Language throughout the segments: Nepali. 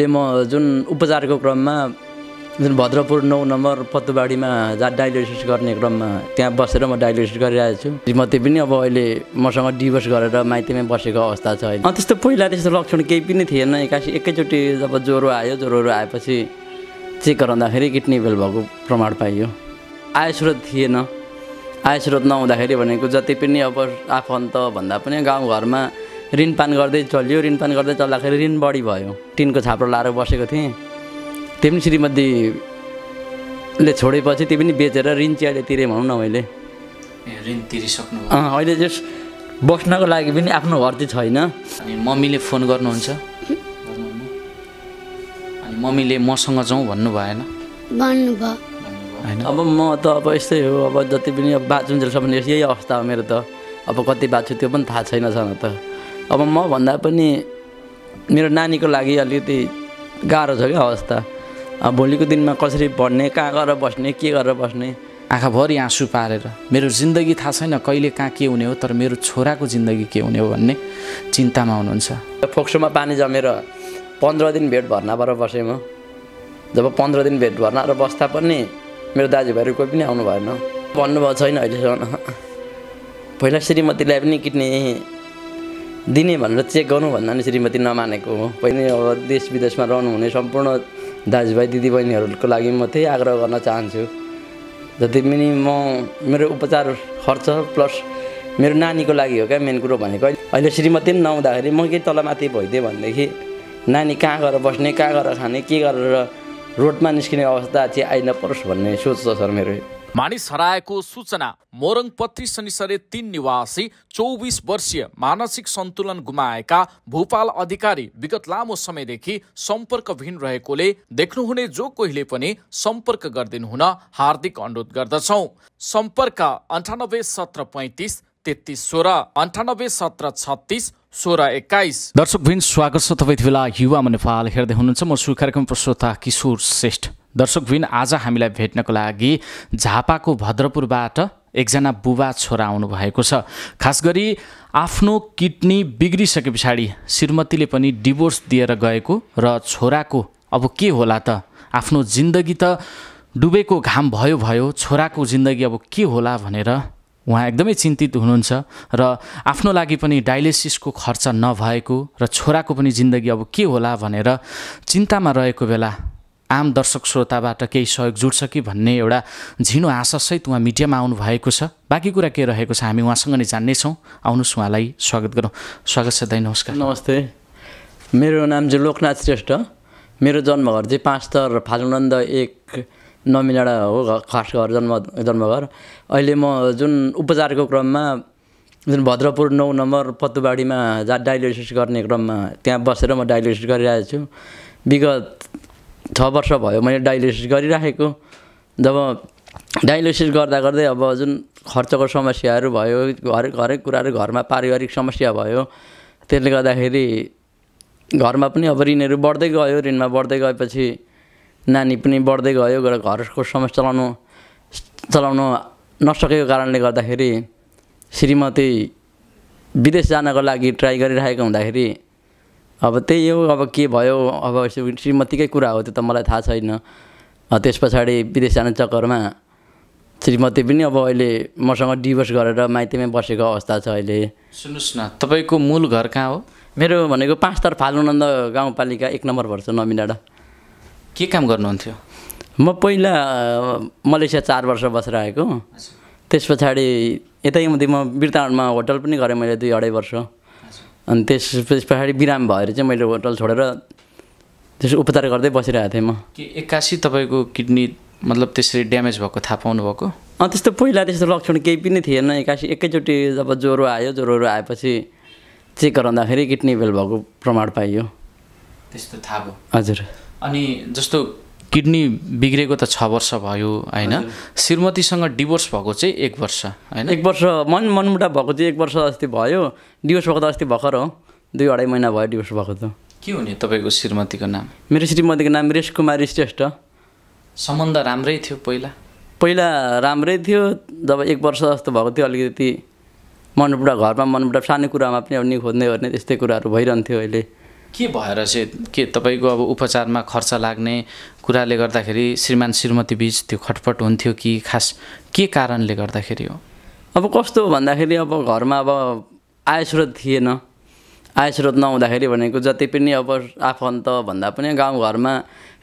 ले म जुन उपचारको क्रममा जुन भद्रपुर नौ नम्बर पत्तुबाडीमा जा डायलिसिस गर्ने क्रममा त्यहाँ बसेर म डायलिसिस गरिरहेको छु श्रीमती पनि अब अहिले मसँग डिभोर्स गरेर माइतीमै बसेको अवस्था छ अहिले त्यस्तो पहिला त्यस्तो लक्षण केही पनि थिएन एक्कासी एकैचोटि जब ज्वरो आयो ज्वरोहरू आएपछि चेक गराउँदाखेरि किडनी फेल भएको प्रमाण पाइयो आय थिएन आय नहुँदाखेरि भनेको जति पनि अब आफन्त भन्दा पनि गाउँघरमा ऋणपान गर्दै चल्यो ऋणपान गर्दै चल्दाखेरि ऋण बढी भयो टिनको छाप्रो लाएर बसेको थिएँ त्यो पनि श्रीमतीले छोडेपछि त्यो पनि बेचेर ऋण चाहिँ अहिले तिरेँ भनौँ न मैले ऋण तिरिसक्नु अँ अहिले जस बस्नको लागि पनि आफ्नो घर चाहिँ छैन अनि मम्मीले फोन गर्नुहुन्छ अनि मम्मीले मसँग जाउँ भन्नु भएन भन्नुभयो होइन अब म त अब यस्तै हो अब जति पनि अब बाँचुन्जेलसम्म यही अवस्था हो मेरो त अब कति बाँच्छु त्यो पनि थाहा छैन छ त अब म भन्दा पनि मेरो नानीको लागि अलिकति गाह्रो छ क्या अवस्था अब भोलिको दिनमा कसरी पढ्ने कहाँ गरेर बस्ने के गरेर बस्ने आँखाभरि आँसु पारेर मेरो जिन्दगी थाहा छैन कहिले कहाँ के हुने हो तर मेरो छोराको जिन्दगी के हुने हो भन्ने चिन्तामा हुनुहुन्छ फोक्सोमा पानी जमेर पन्ध्र दिन भेट भर्नाबाट बसेँ म जब पन्ध्र दिन भेट भर्ना र बस्दा पनि मेरो दाजुभाइहरू कोही पनि आउनु भएन भन्नुभएको छैन अहिलेसम्म पहिला श्रीमतीलाई पनि किन्ने दिने भनेर चेक गर्नु पनि श्रीमती नमानेको हो पहिले अब देश विदेशमा रहनुहुने सम्पूर्ण दाजुभाइ दिदीबहिनीहरूको लागि म त्यही आग्रह गर्न चाहन्छु जति पनि म मेरो उपचार खर्च प्लस मेरो नानीको लागि हो क्या मेन कुरो भनेको अहिले श्रीमती पनि नहुँदाखेरि म के तलमाथि भइदिएँ भनेदेखि नानी कहाँ गएर बस्ने कहाँ गएर खाने के गरेर रोडमा निस्किने अवस्था चाहिँ आइ नपरोस् भन्ने सोच छ सर मेरो मानिस हराएको सूचना मोरङ पत्री शनिसरे तीन निवासी चौबिस वर्षीय मानसिक सन्तुलन गुमाएका भूपाल अधिकारी विगत लामो समयदेखि सम्पर्कविहीन रहेकोले देख्नुहुने जो कोहीले पनि सम्पर्क गरिदिनु हुन हार्दिक अनुरोध गर्दछौ सम्पर्क अन्ठानब्बे सत्र पैतिस तेत्तिस सोह्र अन्ठानब्बे सत्र छत्तिस सोह्र एक्काइस दर्शकभिन स्वागत छ तपाईँ बेला युवामा नेपाल हेर्दै हुनुहुन्छ म कार्यक्रम प्रस्तोता किशोर श्रेष्ठ दर्शकबिन आज हामीलाई भेट्नको लागि झापाको भद्रपुरबाट एकजना बुबा छोरा आउनुभएको छ खास गरी आफ्नो किडनी बिग्रिसके पछाडि श्रीमतीले पनि डिभोर्स दिएर गएको र छोराको अब के होला त आफ्नो जिन्दगी त डुबेको घाम भयो भयो छोराको जिन्दगी अब के होला भनेर उहाँ एकदमै चिन्तित हुनुहुन्छ र आफ्नो लागि पनि डायलिसिसको खर्च नभएको र छोराको पनि जिन्दगी अब के होला भनेर चिन्तामा रहेको बेला आम दर्शक श्रोताबाट केही सहयोग जुट्छ कि भन्ने एउटा झिनो आशासहित उहाँ मिडियामा आउनु भएको छ बाँकी कुरा के रहेको छ हामी उहाँसँग नै जान्नेछौँ आउनुहोस् उहाँलाई स्वागत गरौँ स्वागत छ दाइ नमस्कार नमस्ते मेरो नाम चाहिँ लोकनाथ श्रेष्ठ मेरो जन्मघर चाहिँ पाँच तर फालुनन्द एक नमिनाडा हो खास घर जन्म जन्मघर अहिले म जुन उपचारको क्रममा जुन भद्रपुर नौ नम्बर पत्तुबाडीमा जा डायलिसिस गर्ने क्रममा त्यहाँ बसेर म डायलिसिस गरिरहेको छु विगत छ वर्ष भयो मैले डायलिसिस गरिराखेको जब डायलिसिस गर्दा गर्दै अब जुन खर्चको समस्याहरू भयो हरेक हरेक कुराहरू घरमा पारिवारिक समस्या भयो त्यसले गर्दाखेरि घरमा पनि अब ऋणहरू बढ्दै गयो ऋणमा बढ्दै गएपछि नानी पनि बढ्दै गयो र घरको समस्या चलाउनु चलाउनु नसकेको कारणले गर्दाखेरि श्रीमती विदेश जानको लागि ट्राई गरिरहेको हुँदाखेरि अब त्यही हो अब के भयो अब श्रीमतीकै कुरा हो त्यो त मलाई थाहा छैन त्यस पछाडि विदेश जाने चक्करमा श्रीमती पनि अब अहिले मसँग डिभोर्स गरेर माइतीमै बसेको अवस्था छ अहिले सुन्नुहोस् न तपाईँको मूल घर कहाँ हो मेरो भनेको पाँच तार फालुनन्द गाउँपालिका एक नम्बर पर्छ नमिनाडा के काम गर्नुहुन्थ्यो म पहिला मलेसिया चार वर्ष बसेर आएको त्यस पछाडि यतै म बिर्तामा होटल पनि गरेँ मैले दुई अढाई वर्ष अनि त्यस पछाडि बिराम भएर चाहिँ मैले होटल छोडेर त्यसो उपचार गर्दै बसिरहेको थिएँ म कि एक्कासी तपाईँको किडनी मतलब त्यसरी ड्यामेज भएको थाहा पाउनुभएको अँ त्यस्तो पहिला त्यस्तो लक्षण केही पनि थिएन एक्कासी एकैचोटि जब ज्वरो आयो ज्वरोहरू आएपछि चेक गराउँदाखेरि किडनी फेल भएको प्रमाण पाइयो त्यस्तो थाहा भयो हजुर अनि जस्तो किडनी बिग्रेको त छ वर्ष भयो होइन श्रीमतीसँग डिभोर्स भएको चाहिँ एक वर्ष होइन एक वर्ष मन मनमुटा भएको चाहिँ एक वर्ष अस्ति भयो डिभोर्स भएको त अस्ति भर्खर हो दुई अढाई महिना भयो डिभोर्स भएको त के हुने तपाईँको श्रीमतीको नाम मेरो श्रीमतीको नाम रेश रेशकुमारी श्रेष्ठ सम्बन्ध राम्रै थियो पहिला पहिला राम्रै थियो जब एक वर्ष जस्तो भएको थियो अलिकति मनमुटा घरमा मनमुटा सानो कुरामा पनि अब नि खोज्ने गर्ने त्यस्तै कुराहरू भइरहन्थ्यो अहिले के भएर चाहिँ के तपाईँको अब उपचारमा खर्च लाग्ने कुराले गर्दाखेरि श्रीमान श्रीमती बिच त्यो खटपट हुन्थ्यो कि खास के कारणले गर्दाखेरि हो अब कस्तो भन्दाखेरि अब घरमा अब आयस्रोत थिएन आयस्रोत नहुँदाखेरि भनेको जति पनि अब आफन्त भन्दा पनि गाउँघरमा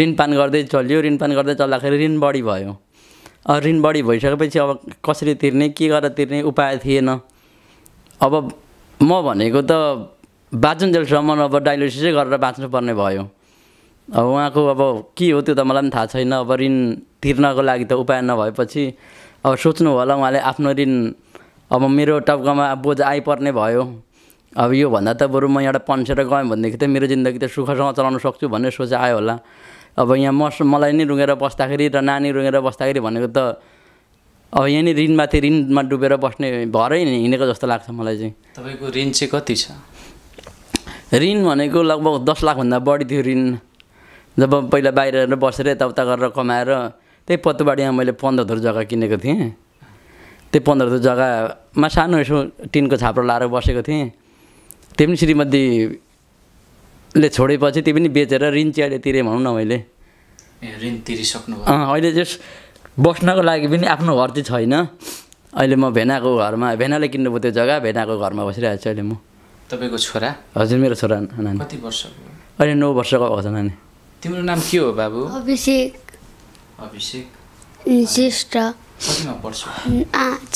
ऋणपान गर्दै चल्यो ऋणपान गर्दै चल्दाखेरि ऋण बढी भयो ऋण बढी भइसकेपछि अब कसरी तिर्ने के गरेर तिर्ने उपाय थिएन अब म भनेको त बाँचुन्जेलसम्म अब डायलिसिसै गरेर बाँच्नुपर्ने भयो अब उहाँको अब के हो त्यो त मलाई पनि थाहा छैन अब ऋण तिर्नको लागि त उपाय नभएपछि अब सोच्नु होला उहाँले आफ्नो ऋण अब मेरो टाउकोमा बोझ आइपर्ने भयो अब योभन्दा त बरु म यहाँबाट पन्सेर गएँ भनेदेखि त मेरो जिन्दगी त सुखसँग चलाउन सक्छु भन्ने सोच आयो होला अब यहाँ मस मलाई नै रुँगेर बस्दाखेरि र नानी रुँगेर बस्दाखेरि भनेको त अब यहाँ नै ऋणमाथि ऋणमा डुबेर बस्ने भरै हिँडेको जस्तो लाग्छ मलाई चाहिँ तपाईँको ऋण चाहिँ कति छ ऋण भनेको लगभग दस लाखभन्दा बढी थियो ऋण जब पहिला बाहिर बसेर यताउता गरेर कमाएर त्यही पत्तुबाडीमा मैले पन्ध्र धुर जग्गा किनेको थिएँ त्यही पन्ध्र धुर जग्गामा सानो यसो टिनको छाप्रो लाएर बसेको थिएँ त्यो पनि श्रीमतीले छोडेपछि त्यो पनि बेचेर ऋण चाहिँ अहिले तिरेँ भनौँ न मैले ऋण तिरिसक्नु अहिले जस बस्नको लागि पनि आफ्नो घर चाहिँ छैन अहिले म भेनाको घरमा भेनाले किन्नुभयो त्यो जग्गा भेनाको घरमा बसिरहेको छु अहिले म तपाईँको छोरा हजुर मेरो छोरा नानी कति वर्षको अहिले नौ वर्षको भएको छ नानी तिम्रो नाम के हो बाबु अभिषेक अभिषेक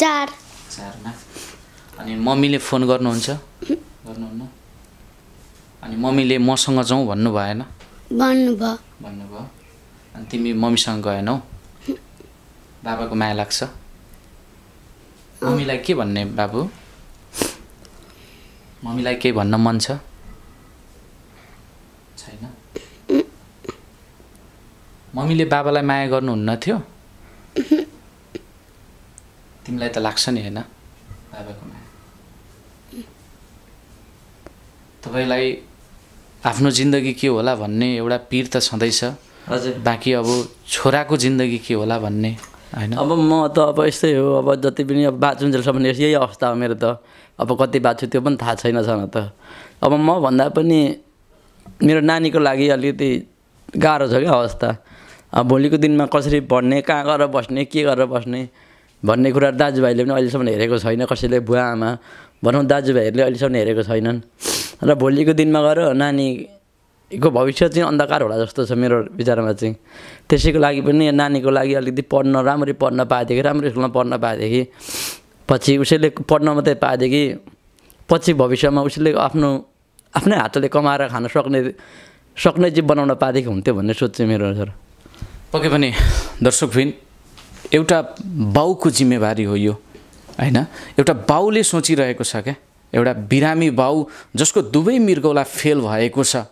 चार चारमा अनि मम्मीले फोन गर्नुहुन्छ गर्नुहुन्न अनि मम्मीले मसँग जाउँ भन्नु भएन भन्नुभयो भन्नुभयो अनि तिमी मम्मीसँग गएनौ बाबाको माया लाग्छ मम्मीलाई के भन्ने बाबु मम्मीलाई केही भन्न मन छ छैन मम्मीले बाबालाई माया गर्नुहुन्न थियो तिमीलाई त लाग्छ नि होइन बाबाको माया तपाईँलाई आफ्नो जिन्दगी के होला भन्ने एउटा पिर त छँदैछ हजुर बाँकी अब छोराको जिन्दगी के होला भन्ने होइन अब म त अब यस्तै हो अब जति पनि अब बाँचुन्जेलसम्म यही अवस्था हो मेरो त अब कति बाँच्छु त्यो पनि थाहा छैन छन त अब म भन्दा पनि मेरो नानीको लागि अलिकति गाह्रो छ क्या अवस्था अब भोलिको दिनमा कसरी पढ्ने कहाँ गरेर बस्ने के गरेर बस्ने भन्ने कुरा दाजुभाइले पनि अहिलेसम्म हेरेको छैन कसैले बुवा आमा भनौँ दाजुभाइहरूले अहिलेसम्म हेरेको छैनन् र भोलिको दिनमा गएर नानी को भविष्य चाहिँ अन्धकार होला जस्तो छ मेरो विचारमा चाहिँ त्यसैको लागि पनि नानीको लागि अलिकति पढ्न राम्ररी पढ्न पाएदेखि राम्रो स्कुलमा पढ्न पाएदेखि पछि उसैले पढ्न मात्रै पाएदेखि पछि भविष्यमा उसले आफ्नो आफ्नै हातले कमाएर खान सक्ने सक्ने जीव बनाउन पाएदेखि हुन्थ्यो भन्ने सोच चाहिँ मेरो छ पक्कै पनि दर्शक भिन एउटा बाउको जिम्मेवारी हो यो होइन एउटा बाउले सोचिरहेको छ क्या एउटा बिरामी बाउ जसको दुवै मृगौला फेल भएको छ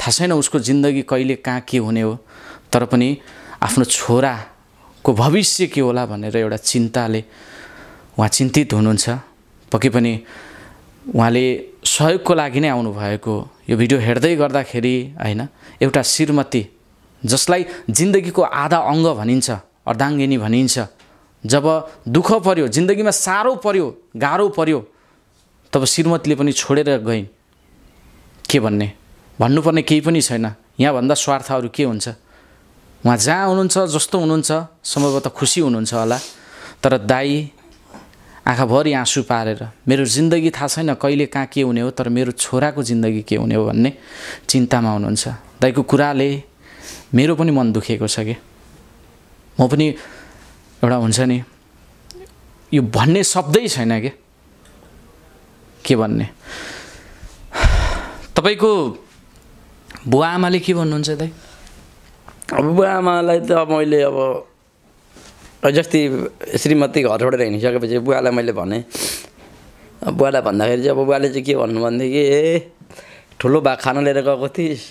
थाहा छैन उसको जिन्दगी कहिले कहाँ के हुने हो तर पनि आफ्नो छोराको भविष्य के होला भनेर एउटा चिन्ताले उहाँ चिन्तित हुनुहुन्छ पक्कै पनि उहाँले सहयोगको लागि नै आउनुभएको यो भिडियो हेर्दै गर्दाखेरि होइन एउटा श्रीमती जसलाई जिन्दगीको आधा अङ्ग भनिन्छ अर्धाङ्गिनी भनिन्छ जब दुःख पर्यो जिन्दगीमा साह्रो पर्यो गाह्रो पऱ्यो तब श्रीमतीले पनि छोडेर गइन् के भन्ने भन्नुपर्ने केही पनि छैन यहाँभन्दा स्वार्थ अरू के हुन्छ उहाँ जहाँ हुनुहुन्छ जस्तो हुनुहुन्छ सम्भवतः खुसी हुनुहुन्छ होला तर दाई आँखाभरि आँसु पारेर मेरो जिन्दगी थाहा छैन कहिले कहाँ के हुने हो तर मेरो छोराको जिन्दगी के हुने हो भन्ने चिन्तामा हुनुहुन्छ दाईको कुराले मेरो पनि मन दुखेको छ कि म पनि एउटा हुन्छ नि यो भन्ने शब्दै छैन के भन्ने तपाईँको बुवा आमाले के भन्नुहुन्छ दाइ अब बुवा आमालाई त मैले अब जस्तै श्रीमती घर छोडेर हिँडिसकेपछि बुवालाई मैले भने बुवालाई भन्दाखेरि चाहिँ अब बुवाले चाहिँ के भन्नु भनेदेखि ए ठुलो भाग खाना लिएर गएको थिइस्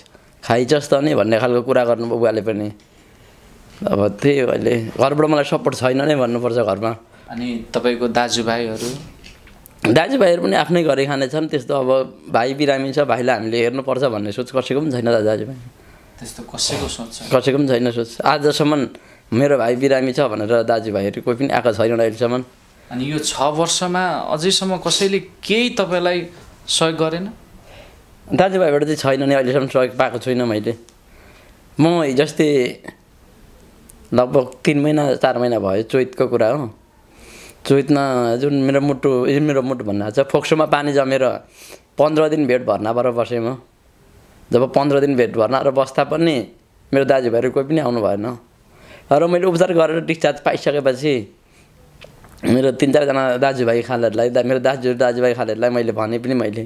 खाइचस् त नि भन्ने खालको कुरा गर्नुभयो बुवाले पनि अब त्यही अहिले घरबाट मलाई सपोर्ट छैन नै भन्नुपर्छ घरमा अनि तपाईँको दाजुभाइहरू दाजुभाइहरू पनि आफ्नै घरै खाने छन् त्यस्तो अब भाइ बिरामी छ भाइलाई हामीले हेर्नुपर्छ भन्ने सोच कसैको पनि छैन दाजुभाइ त्यस्तो कसैको सोच कसैको पनि छैन सोच आजसम्म मेरो भाइ बिरामी छ भनेर दाजुभाइहरू कोही पनि आएको छैन अहिलेसम्म अनि यो छ वर्षमा अझैसम्म कसैले केही तपाईँलाई सहयोग गरेन दाजुभाइबाट चाहिँ छैन नि अहिलेसम्म सहयोग पाएको छुइनँ मैले म हिजो लगभग तिन महिना चार महिना भयो चोइतको कुरा हो चैतमा जुन मेरो मुटु मेरो मुटु भन्नु छ फोक्सोमा पानी जमेर पन्ध्र दिन भेट भर्ना भएर बसेँ म जब पन्ध्र दिन भेट भर्ना बस्दा पनि मेरो दाजुभाइहरू कोही पनि आउनु भएन र मैले उपचार गरेर डिस्चार्ज पाइसकेपछि मेरो तिन चारजना दाजुभाइ खालेहरूलाई दा मेरो दाजु दाजुभाइ खालेहरूलाई मैले भने पनि मैले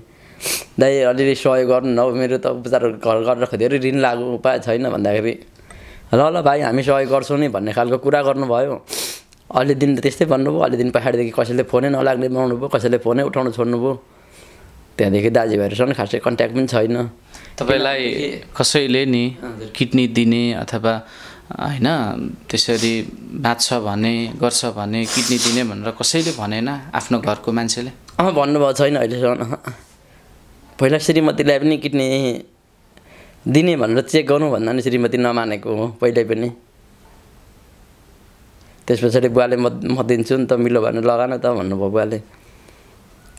दाइ अलिअलि सहयोग गर्नु न मेरो त उपचार घर गरेर धेरै ऋण लागु उपाय छैन भन्दाखेरि ल ल भाइ हामी सहयोग गर्छौँ नि भन्ने खालको कुरा गर्नुभयो अहिले दिन त्यस्तै भन्नुभयो अहिले दिन पछाडिदेखि कसैले फोनै नलाग्ने बनाउनु भयो कसैले फोनै उठाउनु छोड्नु भयो त्यहाँदेखि दाजुभाइहरूसँग खासै कन्ट्याक्ट पनि छैन तपाईँलाई कसैले नि किडनी दिने अथवा होइन त्यसरी बाँच्छ भने गर्छ भने किडनी दिने भनेर कसैले भनेन आफ्नो घरको मान्छेले अँ भन्नुभएको छैन अहिलेसम्म पहिला श्रीमतीलाई पनि किडनी दिने भनेर चेक गर्नु भन्दा नि श्रीमती नमानेको हो पहिल्यै पनि त्यस पछाडि बुवाले म म दिन्छु नि त मिलो भने लगा त भन्नुभयो बुवाले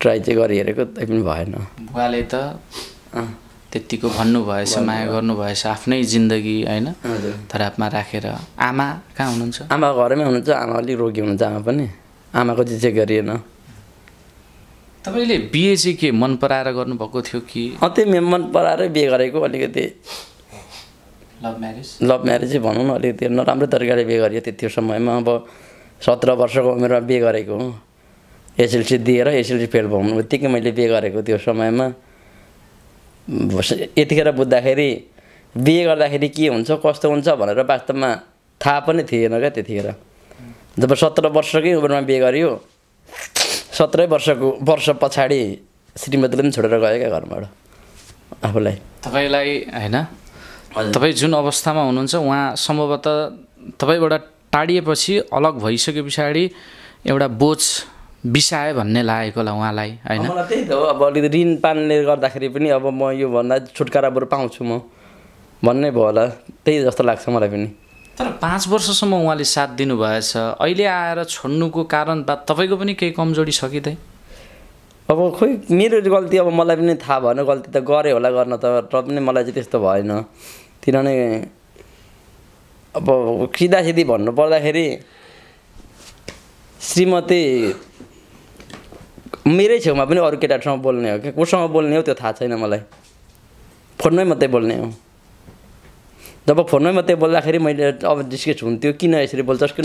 ट्राई चाहिँ गरी हेरेको तै पनि भएन बुवाले त त्यत्तिको भन्नुभएछ माया गर्नुभएछ आफ्नै जिन्दगी होइन धरापमा राखेर आमा कहाँ हुनुहुन्छ आमा घरमै हुनुहुन्छ आमा अलिक रोगी हुनुहुन्छ आमा पनि आमाको चाहिँ चेक गरिएन तपाईँले बिहे चाहिँ के मन पराएर गर्नुभएको थियो कि अँ त्यही मन पराएरै बिहे गरेको अलिकति लभ म्यारेज लभ म्यारेजै भनौँ न अलिकति नराम्रो तरिकाले बिहे गरियो त्यो समयमा अब सत्र वर्षको उमेरमा बिहे गरेको हो एसएलसी दिएर एसएलसी फेल भयो बित्तिकै मैले बिहे गरेको त्यो समयमा यतिखेर बुझ्दाखेरि बिहे गर्दाखेरि के हुन्छ कस्तो हुन्छ भनेर वास्तवमा थाहा पनि थिएन क्या त्यतिखेर जब सत्र वर्षकै उमेरमा बिहे गरियो सत्रै वर्षको वर्ष पछाडि श्रीमतीले पनि छोडेर गयो क्या घरबाट आफूलाई तपाईँलाई होइन तपाईँ जुन अवस्थामा हुनुहुन्छ उहाँ सम्भवतः तपाईँबाट टाढिएपछि अलग भइसके पछाडि एउटा बोझ बिसायो भन्ने लागेको होला उहाँलाई होइन त्यही त हो अब अलिकति ऋण पानले गर्दाखेरि पनि अब म योभन्दा छुटकारा बरु पाउँछु म भन्ने भयो होला त्यही जस्तो लाग्छ मलाई पनि तर पाँच वर्षसम्म उहाँले साथ दिनुभएछ अहिले आएर छोड्नुको कारण बा तपाईँको पनि केही कमजोरी छ कि त्यही अब खोइ मेरो गल्ती अब मलाई पनि थाहा भएन गल्ती त गरेँ होला गर्न त र पनि मलाई चाहिँ त्यस्तो भएन किनभने अब सिधासिधी भन्नुपर्दाखेरि श्रीमती मेरै छेउमा पनि अरू ठाउँमा बोल्ने हो क्या कोसँग बोल्ने हो त्यो थाहा छैन मलाई फोनमै मात्रै बोल्ने हो जब फोनमै मात्रै बोल्दाखेरि मैले अब डिस्कस हुन्थ्यो किन यसरी बोल्छस् किन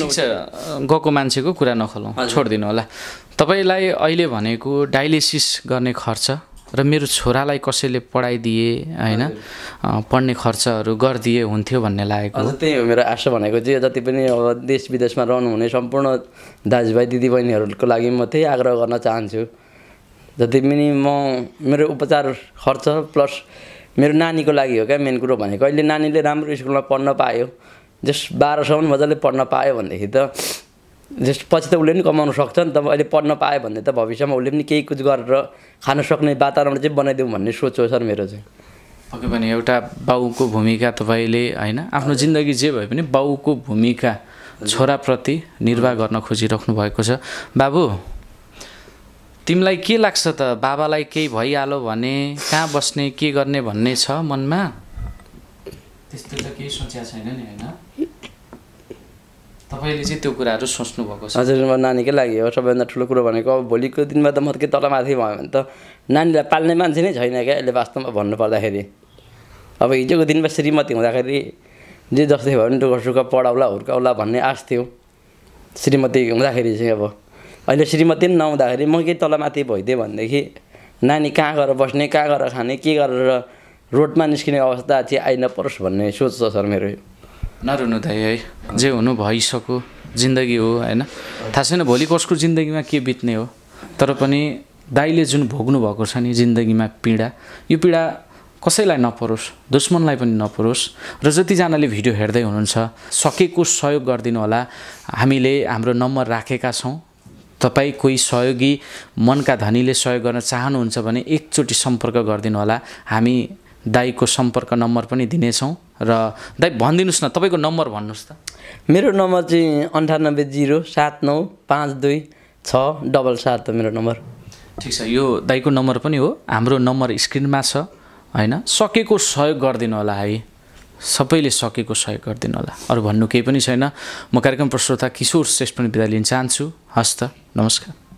गएको मान्छेको कुरा नखोलौँ छोडिदिनु होला तपाईँलाई अहिले भनेको डायलिसिस गर्ने खर्च र मेरो छोरालाई कसैले पढाइदिए होइन पढ्ने खर्चहरू गरिदिए हुन्थ्यो भन्ने लागेको हजुर त्यही हो मेरो आशा भनेको चाहिँ जति पनि अब देश विदेशमा रहनुहुने सम्पूर्ण दाजुभाइ दिदीबहिनीहरूको लागि म त्यही आग्रह गर्न चाहन्छु जति पनि म मेरो उपचार खर्च प्लस मेरो नानीको लागि हो क्या मेन कुरो भनेको अहिले नानीले राम्रो स्कुलमा पढ्न पायो जस बाह्रसम्म मजाले पढ्न पायो भनेदेखि त जस्ट पछि त उसले पनि कमाउनु सक्छ नि त अहिले पढ्न पायो भने त भविष्यमा उसले पनि केही कुछ गरेर खान सक्ने वातावरण चाहिँ बनाइदिउँ भन्ने सोच हो सर मेरो चाहिँ पक्कै पनि एउटा बाउको भूमिका तपाईँले होइन आफ्नो जिन्दगी जे भए पनि बाउको भूमिका छोराप्रति निर्वाह गर्न खोजिराख्नु भएको छ बाबु तिमीलाई के लाग्छ त बाबालाई केही भइहाल्यो भने कहाँ बस्ने के गर्ने भन्ने छ मनमा त्यस्तो त केही सोचेको छैन नि होइन तपाईँले चाहिँ त्यो कुराहरू सोच्नुभएको छ हजुर म नानीकै लागि हो सबैभन्दा ठुलो कुरो भनेको अब भोलिको दिनमा त म के तलमाथि भयो भने त नानीलाई पाल्ने मान्छे नै छैन क्या अहिले वास्तवमा भन्नुपर्दाखेरि अब हिजोको दिनमा श्रीमती हुँदाखेरि जे जस्तै भयो भने दुःख सुख पढाउला हुर्काउला भन्ने आश थियो श्रीमती हुँदाखेरि चाहिँ अब अहिले श्रीमती पनि नहुँदाखेरि म के तलमाथि भइदिएँ भनेदेखि नानी कहाँ गएर बस्ने कहाँ गएर खाने के गरेर रोडमा निस्किने अवस्था चाहिँ आइ नपरोस् भन्ने सोच छ सर मेरो यो नरुनु दाइ है जे हुनु भइसक्यो जिन्दगी हो होइन थाहा छैन भोलि कसको जिन्दगीमा के बित्ने हो तर पनि दाइले जुन भोग्नु भएको छ नि जिन्दगीमा पीडा यो पीडा कसैलाई नपरोस् दुश्मनलाई पनि नपरोस् र जतिजनाले भिडियो हेर्दै हुनुहुन्छ सकेको सहयोग गरिदिनु होला हामीले हाम्रो नम्बर राखेका छौँ तपाईँ कोही सहयोगी मनका धनीले सहयोग गर्न चाहनुहुन्छ भने एकचोटि सम्पर्क गरिदिनु होला हामी दाईको सम्पर्क नम्बर पनि दिनेछौँ र दाइ भनिदिनुहोस् न तपाईँको नम्बर भन्नुहोस् त मेरो नम्बर चाहिँ अन्ठानब्बे जिरो सात नौ पाँच दुई छ डबल सात हो मेरो नम्बर ठिक छ यो दाइको नम्बर पनि हो हाम्रो नम्बर स्क्रिनमा छ होइन सकेको सहयोग गरिदिनु होला है सबैले सकेको सहयोग गरिदिनु होला अरू भन्नु केही पनि छैन म कार्यक्रम प्रश्रोता किशोर श्रेष्ठ पनि बिदा लिन चाहन्छु हस्त नमस्कार